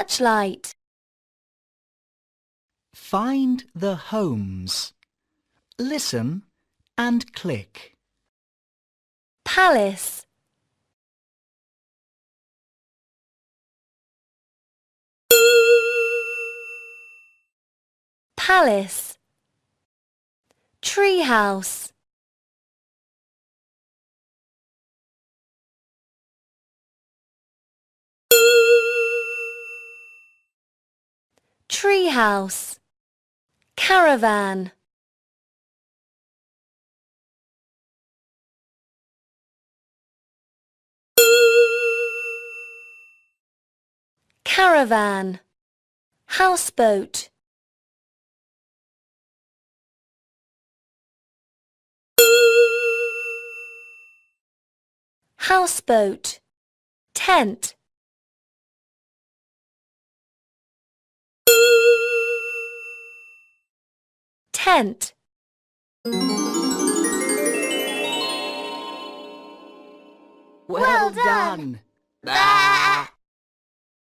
Searchlight. Find the homes. Listen and click. Palace. Palace. Treehouse. treehouse, caravan. Caravan, houseboat. Houseboat, tent. tent. Well, well done. done.